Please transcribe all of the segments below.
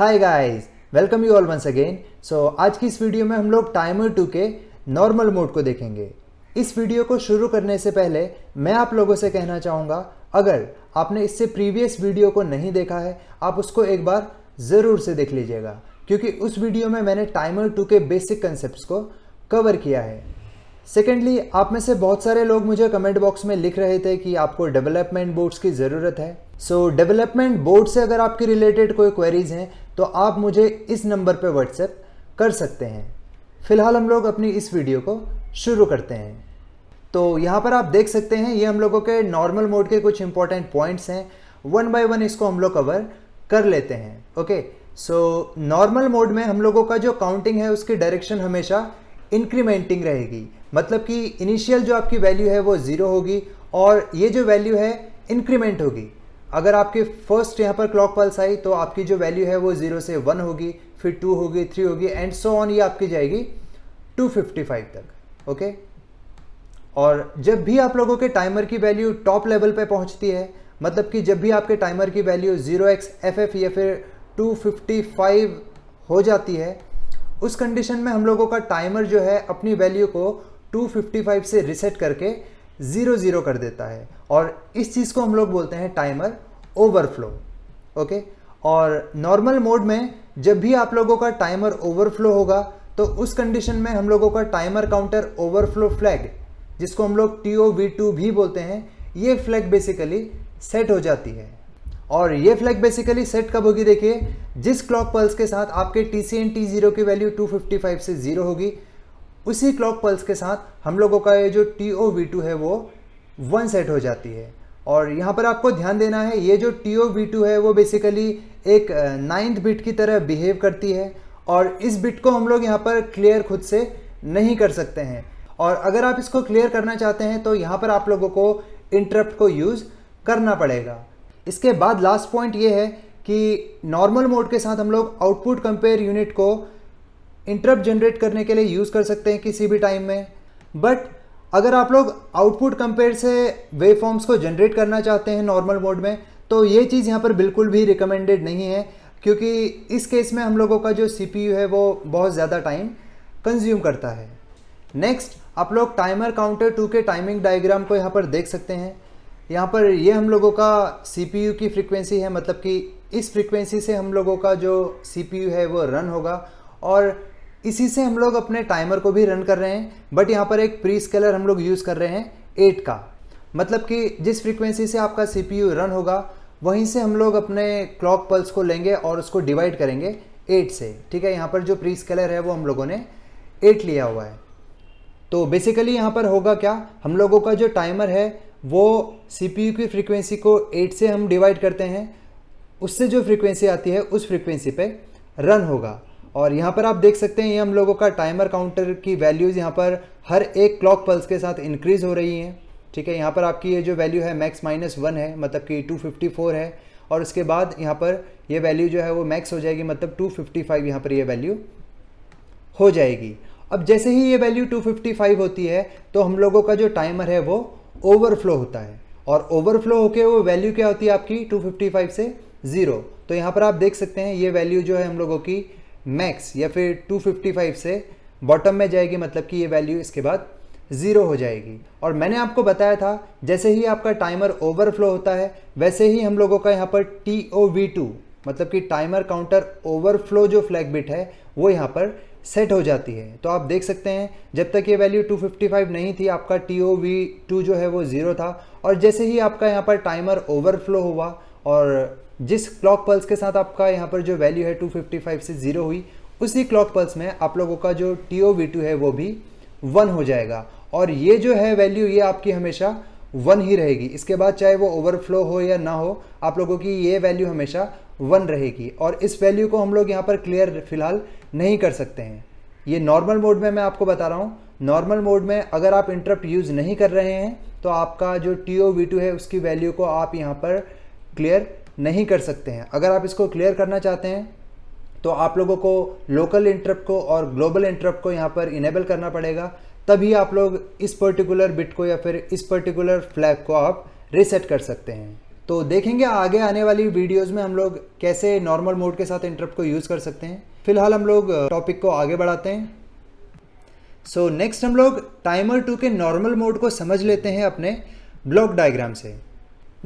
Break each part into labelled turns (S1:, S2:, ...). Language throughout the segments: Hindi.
S1: hi guys welcome you all once again so आज की इस वीडियो में हम लोग टाइमर टू के नॉर्मल मोड को देखेंगे इस वीडियो को शुरू करने से पहले मैं आप लोगों से कहना चाहूँगा अगर आपने इससे प्रीवियस वीडियो को नहीं देखा है आप उसको एक बार ज़रूर से देख लीजिएगा क्योंकि उस वीडियो में मैंने टाइमर टू के बेसिक कंसेप्ट को कवर किया है सेकेंडली आप में से बहुत सारे लोग मुझे कमेंट बॉक्स में लिख रहे थे कि आपको डेवलपमेंट बोर्ड्स की ज़रूरत है सो डेवलपमेंट बोर्ड से अगर आपकी रिलेटेड कोई क्वेरीज हैं तो आप मुझे इस नंबर पर व्हाट्सएप कर सकते हैं फिलहाल हम लोग अपनी इस वीडियो को शुरू करते हैं तो यहाँ पर आप देख सकते हैं ये हम लोगों के नॉर्मल मोड के कुछ इंपॉर्टेंट पॉइंट्स हैं वन बाय वन इसको हम लोग कवर कर लेते हैं ओके सो नॉर्मल मोड में हम लोगों का जो काउंटिंग है उसकी डायरेक्शन हमेशा इंक्रीमेंटिंग रहेगी मतलब कि इनिशियल जो आपकी वैल्यू है वो ज़ीरो होगी और ये जो वैल्यू है इंक्रीमेंट होगी अगर आपके फर्स्ट यहाँ पर क्लॉक पल्स आई तो आपकी जो वैल्यू है वो जीरो से वन होगी फिर टू होगी थ्री होगी एंड सो ऑन ये आपकी जाएगी टू फिफ्टी फाइव तक ओके और जब भी आप लोगों के टाइमर की वैल्यू टॉप लेवल पे पहुंचती है मतलब कि जब भी आपके टाइमर की value zero x F F या फिर टू फिफ्टी फाइव हो जाती है उस कंडीशन में हम लोगों का टाइमर जो है अपनी वैल्यू को 255 से रिसेट करके ज़ीरो ज़ीरो कर देता है और इस चीज़ को हम लोग बोलते हैं टाइमर ओवरफ्लो ओके और नॉर्मल मोड में जब भी आप लोगों का टाइमर ओवरफ्लो होगा तो उस कंडीशन में हम लोगों का टाइमर काउंटर ओवरफ्लो फ्लैग जिसको हम लोग टी ओ वी टू भी बोलते हैं ये फ्लैग बेसिकली सेट हो जाती है और ये फ्लैग बेसिकली सेट कब होगी देखिए जिस क्लॉक पल्स के साथ आपके T C N T zero की वैल्यू 255 से जीरो होगी उसी क्लॉक पल्स के साथ हम लोगों का ये जो टी ओ वी टू है वो वन सेट हो जाती है और यहाँ पर आपको ध्यान देना है ये जो टी ओ वी टू है वो बेसिकली एक नाइन्थ बिट की तरह बिहेव करती है और इस बिट को हम लोग यहाँ पर क्लियर खुद से नहीं कर सकते हैं और अगर आप इसको क्लियर करना चाहते हैं तो यहाँ पर आप लोगों को इंटरप्ट को यूज़ करना पड़ेगा इसके बाद लास्ट पॉइंट ये है कि नॉर्मल मोड के साथ हम लोग आउटपुट कंपेयर यूनिट को इंटरप्ट जनरेट करने के लिए यूज़ कर सकते हैं किसी भी टाइम में बट अगर आप लोग आउटपुट कंपेयर से वे फॉर्म्स को जनरेट करना चाहते हैं नॉर्मल मोड में तो ये चीज़ यहाँ पर बिल्कुल भी रिकमेंडेड नहीं है क्योंकि इस केस में हम लोगों का जो सी है वो बहुत ज़्यादा टाइम कंज्यूम करता है नेक्स्ट आप लोग टाइमर काउंटर टू के टाइमिंग डायग्राम को यहाँ पर देख सकते हैं यहाँ पर ये हम लोगों का सी की फ्रिक्वेंसी है मतलब कि इस फ्रिक्वेंसी से हम लोगों का जो सी है वो रन होगा और इसी से हम लोग अपने टाइमर को भी रन कर रहे हैं बट यहाँ पर एक प्री स्केलर हम लोग यूज़ कर रहे हैं एट का मतलब कि जिस फ्रीक्वेंसी से आपका सी रन होगा वहीं से हम लोग अपने क्लॉक पल्स को लेंगे और उसको डिवाइड करेंगे एट से ठीक है यहाँ पर जो प्री स्केलर है वो हम लोगों ने एट लिया हुआ है तो बेसिकली यहाँ पर होगा क्या हम लोगों का जो टाइमर है वो सी की फ्रीक्वेंसी को एट से हम डिवाइड करते हैं उससे जो फ्रीक्वेंसी आती है उस फ्रीक्वेंसी पे रन होगा और यहाँ पर आप देख सकते हैं ये हम लोगों का टाइमर काउंटर की वैल्यूज़ यहाँ पर हर एक क्लॉक पल्स के साथ इंक्रीज़ हो रही हैं ठीक है यहाँ पर आपकी ये जो वैल्यू है मैक्स माइनस वन है मतलब कि 254 है और उसके बाद यहाँ पर ये वैल्यू जो है वो मैक्स हो जाएगी मतलब 255 फिफ्टी फाइव यहाँ पर ये वैल्यू हो जाएगी अब जैसे ही ये वैल्यू फाइव होती है तो हम लोगों का जो टाइमर है वो ओवरफ्लो होता है और ओवरफ्लो होकर वो वैल्यू क्या होती है आपकी फाइव से ज़ीरो तो यहाँ पर आप देख सकते हैं ये वैल्यू जो है हम लोगों की मैक्स या फिर 255 से बॉटम में जाएगी मतलब कि ये वैल्यू इसके बाद ज़ीरो हो जाएगी और मैंने आपको बताया था जैसे ही आपका टाइमर ओवरफ्लो होता है वैसे ही हम लोगों का यहाँ पर टी ओ वी टू मतलब कि टाइमर काउंटर ओवरफ्लो जो फ्लैग बिट है वो यहाँ पर सेट हो जाती है तो आप देख सकते हैं जब तक ये वैल्यू 255 नहीं थी आपका टी ओ वी टू जो है वो ज़ीरो था और जैसे ही आपका यहाँ पर टाइमर ओवरफ्लो हुआ और जिस क्लॉक पल्स के साथ आपका यहाँ पर जो वैल्यू है 255 से ज़ीरो हुई उसी क्लॉक पल्स में आप लोगों का जो टी ओ वी टू है वो भी वन हो जाएगा और ये जो है वैल्यू ये आपकी हमेशा वन ही रहेगी इसके बाद चाहे वो ओवरफ्लो हो या ना हो आप लोगों की ये वैल्यू हमेशा वन रहेगी और इस वैल्यू को हम लोग यहाँ पर क्लियर फिलहाल नहीं कर सकते हैं ये नॉर्मल मोड में मैं आपको बता रहा हूँ नॉर्मल मोड में अगर आप इंटरप्ट यूज़ नहीं कर रहे हैं तो आपका जो टी ओ वी टू है उसकी वैल्यू को आप यहाँ पर क्लियर नहीं कर सकते हैं अगर आप इसको क्लियर करना चाहते हैं तो आप लोगों को लोकल इंटरप्ट को और ग्लोबल इंटरप्ट को यहाँ पर इनेबल करना पड़ेगा तभी आप लोग इस पर्टिकुलर बिट को या फिर इस पर्टिकुलर फ्लैग को आप रिसेट कर सकते हैं तो देखेंगे आगे आने वाली वीडियोज़ में हम लोग कैसे नॉर्मल मोड के साथ इंटरप्ट को यूज़ कर सकते हैं फिलहाल हम लोग टॉपिक को आगे बढ़ाते हैं सो so, नेक्स्ट हम लोग टाइमर टू के नॉर्मल मोड को समझ लेते हैं अपने ब्लॉक डायग्राम से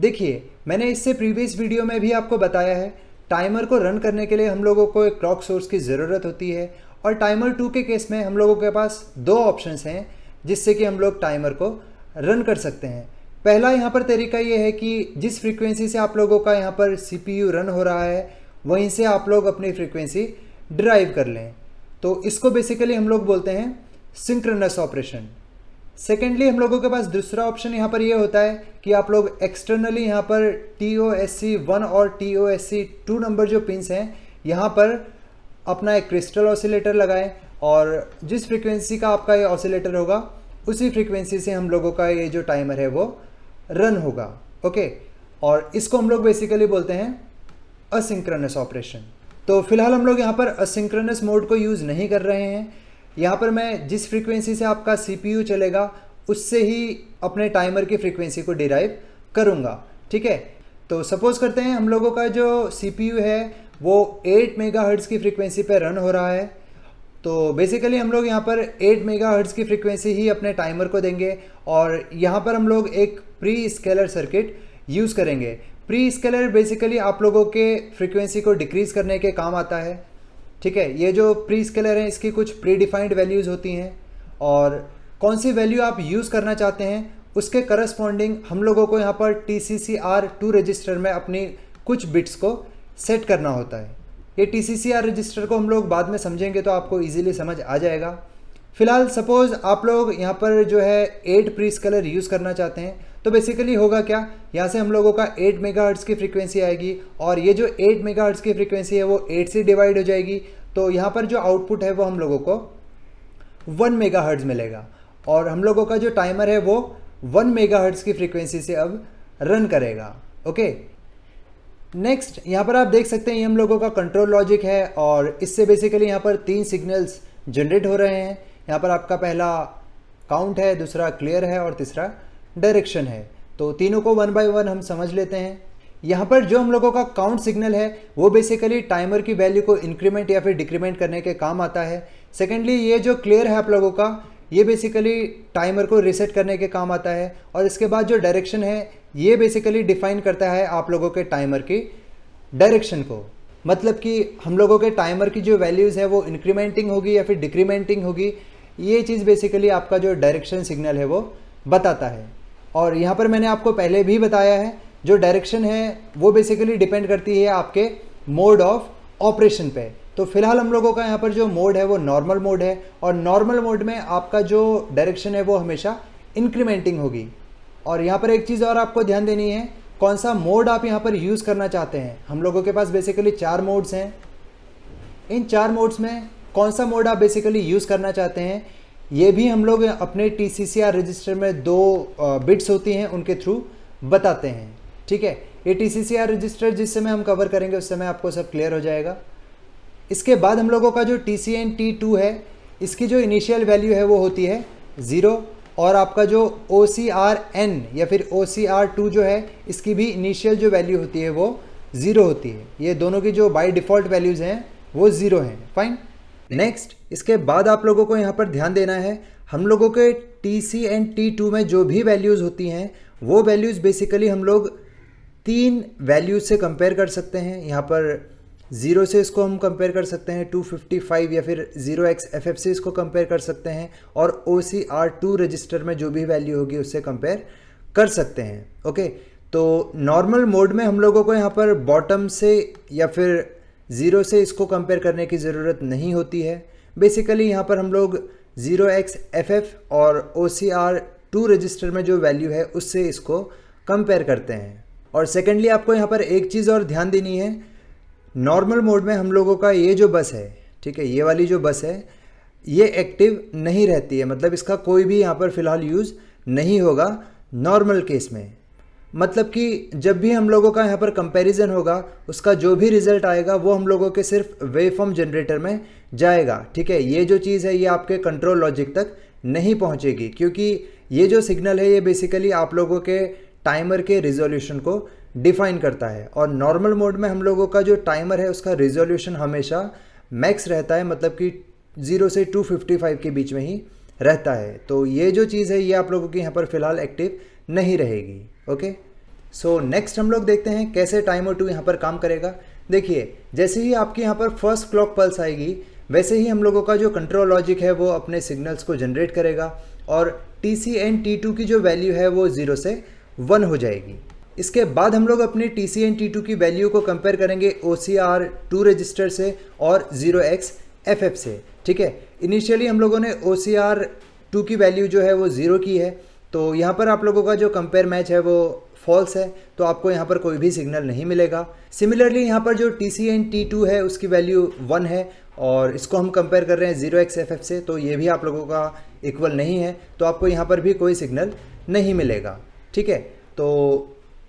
S1: देखिए मैंने इससे प्रीवियस वीडियो में भी आपको बताया है टाइमर को रन करने के लिए हम लोगों को एक क्लॉक सोर्स की ज़रूरत होती है और टाइमर टू के केस में हम लोगों के पास दो ऑप्शंस हैं जिससे कि हम लोग टाइमर को रन कर सकते हैं पहला यहाँ पर तरीका ये है कि जिस फ्रीक्वेंसी से आप लोगों का यहाँ पर सी रन हो रहा है वहीं से आप लोग अपनी फ्रिक्वेंसी ड्राइव कर लें तो इसको बेसिकली हम लोग बोलते हैं सिंक्रनस ऑपरेशन सेकेंडली हम लोगों के पास दूसरा ऑप्शन यहाँ पर ये यह होता है कि आप लोग एक्सटर्नली यहाँ पर T O S C one और T O S C two number जो पिंस हैं यहाँ पर अपना एक क्रिस्टल ऑसिलेटर लगाएं और जिस फ्रिक्वेंसी का आपका ये ऑसिलेटर होगा उसी फ्रिक्वेंसी से हम लोगों का ये जो टाइमर है वो रन होगा ओके और इसको हम लोग बेसिकली बोलते हैं असिंक्रनस ऑपरेशन तो फिलहाल हम लोग यहाँ पर असिंक्रनस मोड को यूज़ नहीं कर रहे हैं यहाँ पर मैं जिस फ्रीक्वेंसी से आपका सी चलेगा उससे ही अपने टाइमर की फ्रीक्वेंसी को डिराइव करूँगा ठीक है तो सपोज़ करते हैं हम लोगों का जो सी है वो 8 मेगा की फ्रीक्वेंसी पर रन हो रहा है तो बेसिकली हम लोग यहाँ पर 8 मेगा की फ्रीक्वेंसी ही अपने टाइमर को देंगे और यहाँ पर हम लोग एक प्री स्केलर सर्किट यूज़ करेंगे प्री स्केलर बेसिकली आप लोगों के फ्रीक्वेंसी को डिक्रीज़ करने के काम आता है ठीक है ये जो प्री स्केलर हैं इसकी कुछ प्री डिफाइंड वैल्यूज़ होती हैं और कौन सी वैल्यू आप यूज़ करना चाहते हैं उसके करस्पॉन्डिंग हम लोगों को यहाँ पर T C C R two register में अपनी कुछ बिट्स को सेट करना होता है ये T C C R register को हम लोग बाद में समझेंगे तो आपको ईजिली समझ आ जाएगा फिलहाल सपोज़ आप लोग यहाँ पर जो है एट प्री स्केलर यूज़ करना चाहते हैं तो बेसिकली होगा क्या यहाँ से हम लोगों का 8 मेगा की फ्रीक्वेंसी आएगी और ये जो 8 मेगा की फ्रीक्वेंसी है वो 8 से डिवाइड हो जाएगी तो यहाँ पर जो आउटपुट है वो हम लोगों को वन मेगा मिलेगा और हम लोगों का जो टाइमर है वो वन मेगा की फ्रीक्वेंसी से अब रन करेगा ओके नेक्स्ट यहाँ पर आप देख सकते हैं ये हम लोगों का कंट्रोल लॉजिक है और इससे बेसिकली यहाँ पर तीन सिग्नल्स जनरेट हो रहे हैं यहाँ पर आपका पहला काउंट है दूसरा क्लियर है और तीसरा डायरेक्शन है तो तीनों को वन बाय वन हम समझ लेते हैं यहाँ पर जो हम लोगों का काउंट सिग्नल है वो बेसिकली टाइमर की वैल्यू को इंक्रीमेंट या फिर डिक्रीमेंट करने के काम आता है सेकेंडली ये जो क्लियर है आप लोगों का ये बेसिकली टाइमर को रिसेट करने के काम आता है और इसके बाद जो डायरेक्शन है ये बेसिकली डिफाइन करता है आप लोगों के टाइमर की डायरेक्शन को मतलब कि हम लोगों के टाइमर की जो वैल्यूज़ है वो इंक्रीमेंटिंग होगी या फिर डिक्रीमेंटिंग होगी ये चीज़ बेसिकली आपका जो डायरेक्शन सिग्नल है वो बताता है और यहाँ पर मैंने आपको पहले भी बताया है जो डायरेक्शन है वो बेसिकली डिपेंड करती है आपके मोड ऑफ ऑपरेशन पे तो फिलहाल हम लोगों का यहाँ पर जो मोड है वो नॉर्मल मोड है और नॉर्मल मोड में आपका जो डायरेक्शन है वो हमेशा इंक्रीमेंटिंग होगी और यहाँ पर एक चीज़ और आपको ध्यान देनी है कौन सा मोड आप यहाँ पर यूज़ करना चाहते हैं हम लोगों के पास बेसिकली चार मोड्स हैं इन चार मोड्स में कौन सा मोड आप बेसिकली यूज़ करना चाहते हैं ये भी हम लोग अपने टी रजिस्टर में दो बिट्स होती हैं उनके थ्रू बताते हैं ठीक है ये टी रजिस्टर जिस समय हम कवर करेंगे उस समय आपको सब क्लियर हो जाएगा इसके बाद हम लोगों का जो T C N T two है इसकी जो इनिशियल वैल्यू है वो होती है ज़ीरो और आपका जो ओ सी आर एन या फिर ओ सी आर टू जो है इसकी भी इनिशियल जो वैल्यू होती है वो ज़ीरो होती है ये दोनों की जो बाई डिफ़ॉल्ट वैल्यूज़ हैं वो ज़ीरो हैं फाइन नेक्स्ट इसके बाद आप लोगों को यहाँ पर ध्यान देना है हम लोगों के T C N T two में जो भी वैल्यूज़ होती हैं वो वैल्यूज़ बेसिकली हम लोग तीन वैल्यूज से कंपेयर कर सकते हैं यहाँ पर ज़ीरो से इसको हम कंपेयर कर सकते हैं 255 या फिर ज़ीरो एक्स एफ एफ से इसको कंपेयर कर सकते हैं और O C R two register में जो भी वैल्यू होगी उससे कंपेयर कर सकते हैं ओके तो नॉर्मल मोड में हम लोगों को यहाँ पर बॉटम से या फिर ज़ीरो से इसको कंपेयर करने की ज़रूरत नहीं होती है बेसिकली यहाँ पर हम लोग ज़ीरो एक्स एफ एफ और O C R two register में जो वैल्यू है उससे इसको कंपेयर करते हैं और सेकेंडली आपको यहाँ पर एक चीज़ और ध्यान देनी है नॉर्मल मोड में हम लोगों का ये जो बस है ठीक है ये वाली जो बस है ये एक्टिव नहीं रहती है मतलब इसका कोई भी यहाँ पर फ़िलहाल यूज़ नहीं होगा नॉर्मल केस में मतलब कि जब भी हम लोगों का यहाँ पर कंपैरिजन होगा उसका जो भी रिजल्ट आएगा वो हम लोगों के सिर्फ वेवफॉर्म जनरेटर में जाएगा ठीक है ये जो चीज़ है ये आपके कंट्रोल लॉजिक तक नहीं पहुँचेगी क्योंकि ये जो सिग्नल है ये बेसिकली आप लोगों के टाइमर के रिजोल्यूशन को डिफाइन करता है और नॉर्मल मोड में हम लोगों का जो टाइमर है उसका रिजोल्यूशन हमेशा मैक्स रहता है मतलब कि ज़ीरो से फाइव के बीच में ही रहता है तो ये जो चीज़ है ये आप लोगों की यहाँ पर फ़िलहाल एक्टिव नहीं रहेगी ओके सो नेक्स्ट हम लोग देखते हैं कैसे टाइमर टू यहाँ पर काम करेगा देखिए जैसे ही आपके यहाँ पर फर्स्ट क्लॉक पल्स आएगी वैसे ही हम लोगों का जो कंट्रोल लॉजिक है वो अपने सिग्नल्स को जनरेट करेगा और T C N T two की जो वैल्यू है वो ज़ीरो से वन हो जाएगी इसके बाद हम लोग अपने T C N T two की वैल्यू को कंपेयर करेंगे O C R two register से और ज़ीरो एक्स एफ एफ से ठीक है इनिशियली हम लोगों ने ओ सी आर टू की वैल्यू जो है वो ज़ीरो की है तो यहाँ पर आप लोगों का जो कंपेयर मैच है वो फॉल्स है तो आपको यहाँ पर कोई भी सिग्नल नहीं मिलेगा सिमिलरली यहाँ पर जो T C N T two है उसकी वैल्यू वन है और इसको हम कंपेयर कर रहे हैं जीरो एक्स एफ एफ से तो ये भी आप लोगों का इक्वल नहीं है तो आपको यहाँ पर भी कोई सिग्नल नहीं मिलेगा ठीक है तो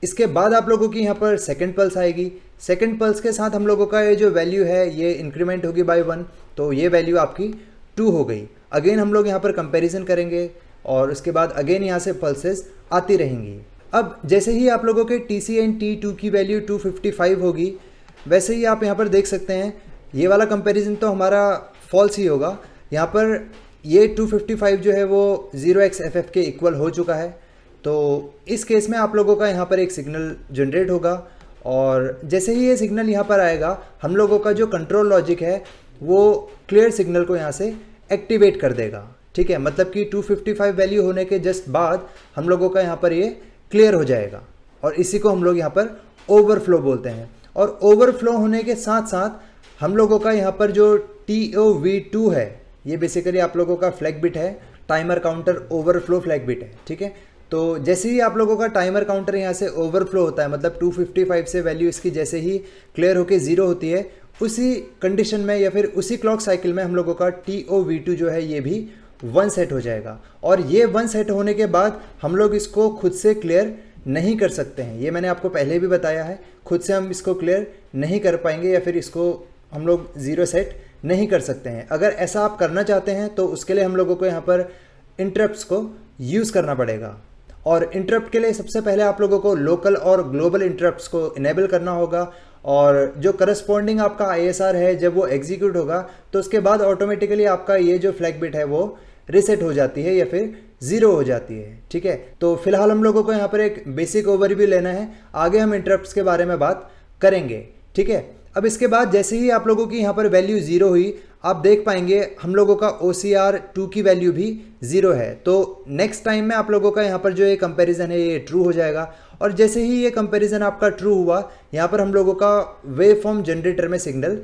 S1: इसके बाद आप लोगों की यहाँ पर सेकेंड पल्स आएगी सेकेंड पल्स के साथ हम लोगों का ये जो वैल्यू है ये इंक्रीमेंट होगी बाई वन तो ये वैल्यू आपकी टू हो गई अगेन हम लोग यहाँ पर कंपेरिजन करेंगे और उसके बाद अगेन यहाँ से पल्सेस आती रहेंगी अब जैसे ही आप लोगों के T C N T two की वैल्यू 255 होगी वैसे ही आप यहाँ पर देख सकते हैं ये वाला कंपैरिजन तो हमारा फॉल्स ही होगा यहाँ पर ये 255 जो है वो जीरो एक्स एफ एफ के इक्वल हो चुका है तो इस केस में आप लोगों का यहाँ पर एक सिग्नल जनरेट होगा और जैसे ही ये सिग्नल यहाँ पर आएगा हम लोगों का जो कंट्रोल लॉजिक है वो क्लियर सिग्नल को यहाँ से एक्टिवेट कर देगा ठीक है मतलब कि 255 वैल्यू होने के जस्ट बाद हम लोगों का यहाँ पर ये क्लियर हो जाएगा और इसी को हम लोग यहाँ पर ओवरफ्लो बोलते हैं और ओवरफ्लो होने के साथ साथ हम लोगों का यहाँ पर जो टी ओ वी टू है ये बेसिकली आप लोगों का फ्लैग बिट है timer counter overflow flag bit है ठीक है तो जैसे ही आप लोगों का टाइमर काउंटर यहाँ से ओवरफ्लो होता है मतलब 255 से वैल्यू इसकी जैसे ही क्लियर होकर ज़ीरो होती है उसी कंडीशन में या फिर उसी क्लॉक साइकिल में हम लोगों का टी ओ वी टू जो है ये भी वन सेट हो जाएगा और ये वन सेट होने के बाद हम लोग इसको खुद से क्लियर नहीं कर सकते हैं ये मैंने आपको पहले भी बताया है खुद से हम इसको क्लियर नहीं कर पाएंगे या फिर इसको हम लोग ज़ीरो सेट नहीं कर सकते हैं अगर ऐसा आप करना चाहते हैं तो उसके लिए हम लोगों को यहाँ पर इंटरप्ट को यूज़ करना पड़ेगा और इंटरप्ट के लिए सबसे पहले आप लोगों को लोकल और ग्लोबल इंटरप्ट्स को इनेबल करना होगा और जो करस्पॉन्डिंग आपका आई है जब वो एग्जीक्यूट होगा तो उसके बाद ऑटोमेटिकली आपका ये जो फ्लैग बिट है वो रिसेट हो जाती है या फिर ज़ीरो हो जाती है ठीक है तो फिलहाल हम लोगों को यहाँ पर एक बेसिक ओवर भी लेना है आगे हम इंटरप्ट के बारे में बात करेंगे ठीक है अब इसके बाद जैसे ही आप लोगों की यहाँ पर वैल्यू ज़ीरो हुई आप देख पाएंगे हम लोगों का ओ सी आर टू की वैल्यू भी ज़ीरो है तो नेक्स्ट टाइम में आप लोगों का यहाँ पर जो ये कंपैरिजन है ये ट्रू हो जाएगा और जैसे ही ये कंपैरिजन आपका ट्रू हुआ यहाँ पर हम लोगों का वेव फॉर्म जनरेटर में सिग्नल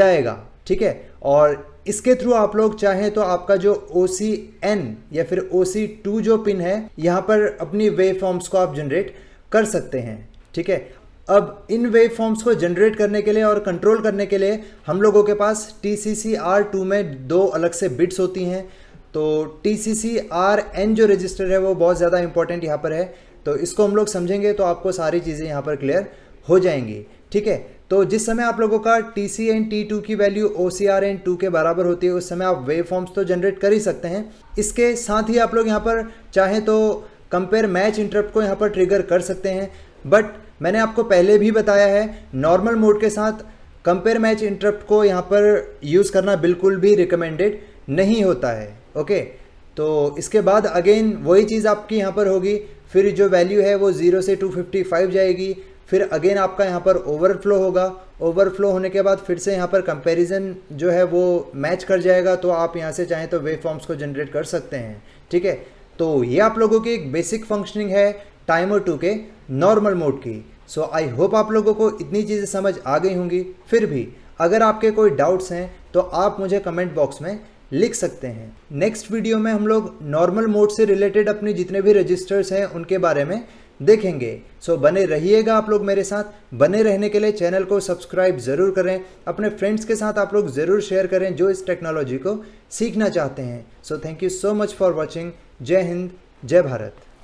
S1: जाएगा ठीक है और इसके थ्रू आप लोग चाहें तो आपका जो ओ सी एन या फिर ओ सी टू जो पिन है यहाँ पर अपनी वेव फॉर्म्स को आप जनरेट कर सकते हैं ठीक है अब इन वेव फॉर्म्स को जनरेट करने के लिए और कंट्रोल करने के लिए हम लोगों के पास T C C R two में दो अलग से बिट्स होती हैं तो T C C R N जो रजिस्टर है वो बहुत ज़्यादा इंपॉर्टेंट यहाँ पर है तो इसको हम लोग समझेंगे तो आपको सारी चीज़ें यहाँ पर क्लियर हो जाएंगी ठीक है तो जिस समय आप लोगों का T C N T two की value O C R N two के बराबर होती है उस समय आप वेव फॉर्म्स तो जनरेट कर ही सकते हैं इसके साथ ही आप लोग यहाँ पर चाहें तो कंपेयर मैच इंटरप्ट को यहाँ पर ट्रिगर कर सकते हैं बट मैंने आपको पहले भी बताया है नॉर्मल मोड के साथ कंपेयर मैच इंटरप्ट को यहाँ पर यूज़ करना बिल्कुल भी रिकमेंडेड नहीं होता है ओके तो इसके बाद अगेन वही चीज़ आपकी यहाँ पर होगी फिर जो वैल्यू है वो ज़ीरो से टू फिफ्टी फाइव जाएगी फिर अगेन आपका यहाँ पर ओवरफ्लो होगा ओवरफ्लो होने के बाद फिर से यहाँ पर कंपैरिजन जो है वो मैच कर जाएगा तो आप यहाँ से चाहें तो वेव फॉर्म्स को जनरेट कर सकते हैं ठीक है तो ये आप लोगों की एक बेसिक फंक्शनिंग है टाइमर टू के नॉर्मल मोड की सो आई होप आप लोगों को इतनी चीज़ें समझ आ गई होंगी फिर भी अगर आपके कोई डाउट्स हैं तो आप मुझे कमेंट बॉक्स में लिख सकते हैं नेक्स्ट वीडियो में हम लोग नॉर्मल मोड से रिलेटेड अपने जितने भी रजिस्टर्स हैं उनके बारे में देखेंगे सो so, बने रहिएगा आप लोग मेरे साथ बने रहने के लिए चैनल को सब्सक्राइब ज़रूर करें अपने फ्रेंड्स के साथ आप लोग ज़रूर शेयर करें जो इस टेक्नोलॉजी को सीखना चाहते हैं so thank you so much for watching Jai Hind जय भारत